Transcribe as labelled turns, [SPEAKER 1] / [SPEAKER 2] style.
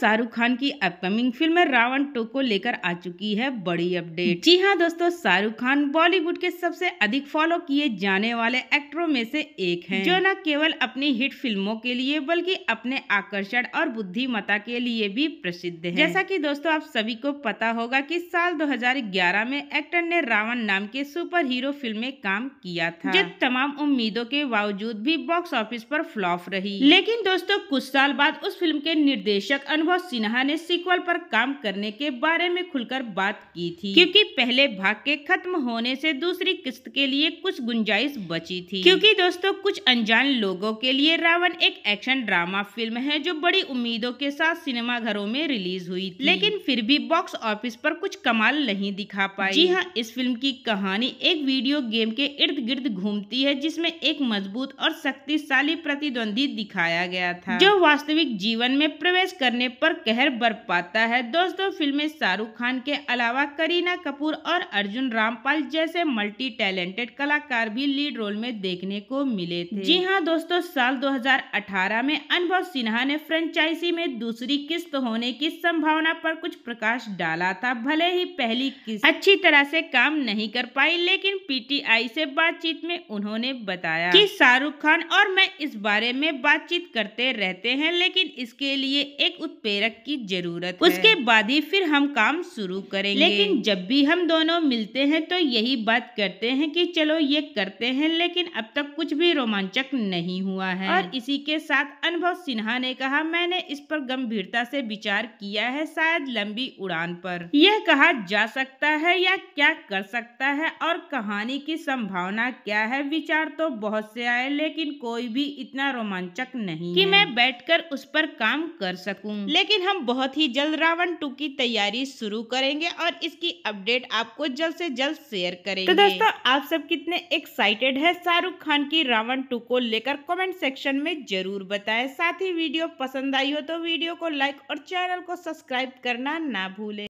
[SPEAKER 1] शाहरुख खान की upcoming film Ravan to को लेकर आ चुकी है बड़ी अपडेट जी हाँ दोस्तों शाहरुख खान बॉलीवुड के सबसे अधिक फॉलो किए जाने वाले एक्टरों में से एक हैं जो न केवल अपनी हिट फिल्मों के लिए बल्कि अपने आकर्षण और बुद्धिमता के लिए भी प्रसिद्ध है जैसा की दोस्तों आप सभी को पता होगा की साल दो में एक्टर ने रावण नाम के सुपर हीरो फिल्म में काम किया था जो तमाम उम्मीदों के बावजूद भी बॉक्स ऑफिस आरोप फ्लॉप रही लेकिन दोस्तों कुछ साल बाद उस फिल्म के निर्देशक अनु अनुभव सिन्हा ने सीक्वल पर काम करने के बारे में खुलकर बात की थी क्योंकि पहले भाग के खत्म होने से दूसरी किस्त के लिए कुछ गुंजाइश बची थी क्योंकि दोस्तों कुछ अनजान लोगों के लिए रावण एक एक्शन ड्रामा फिल्म है जो बड़ी उम्मीदों के साथ सिनेमा घरों में रिलीज हुई थी लेकिन फिर भी बॉक्स ऑफिस पर कुछ कमाल नहीं दिखा पाई जी हाँ इस फिल्म की कहानी एक वीडियो गेम के इर्द गिर्द घूमती है जिसमे एक मजबूत और शक्तिशाली प्रतिद्वंदी दिखाया गया था जो वास्तविक जीवन में प्रवेश करने पर कहर पाता है दोस्तों फिल्म में शाहरुख खान के अलावा करीना कपूर और अर्जुन रामपाल जैसे मल्टी टैलेंटेड कलाकार भी लीड रोल में देखने को मिले थे जी हाँ दोस्तों साल 2018 में अनुभव सिन्हा ने फ्रेंचाइजी में दूसरी किस्त होने की संभावना पर कुछ प्रकाश डाला था भले ही पहली किस्त अच्छी तरह से काम नहीं कर पाई लेकिन पीटीआई से बातचीत में उन्होंने बताया कि शाहरुख खान और मैं इस बारे में बातचीत करते रहते हैं लेकिन इसके लिए एक उत्पाद प्रेरक की जरूरत उसके बाद ही फिर हम काम शुरू करेंगे लेकिन जब भी हम दोनों मिलते हैं तो यही बात करते हैं कि चलो ये करते हैं लेकिन अब तक कुछ भी रोमांचक नहीं हुआ है और इसी के साथ अनुभव सिन्हा ने कहा मैंने इस पर गंभीरता से विचार किया है शायद लंबी उड़ान पर यह कहा जा सकता है या क्या कर सकता है और कहानी की संभावना क्या है विचार तो बहुत से आए लेकिन कोई भी इतना रोमांचक नहीं कि मैं बैठकर उस पर काम कर सकूं। लेकिन हम बहुत ही जल्द रावण टू की तैयारी शुरू करेंगे और इसकी अपडेट आपको जल्द से जल्द शेयर तो करेंगे तो दोस्तों आप सब कितने एक्साइटेड है शाहरुख खान की रावण टू को लेकर कमेंट सेक्शन में जरूर बताएं साथ ही वीडियो पसंद आई हो तो वीडियो को लाइक और चैनल को सब्सक्राइब करना ना भूलें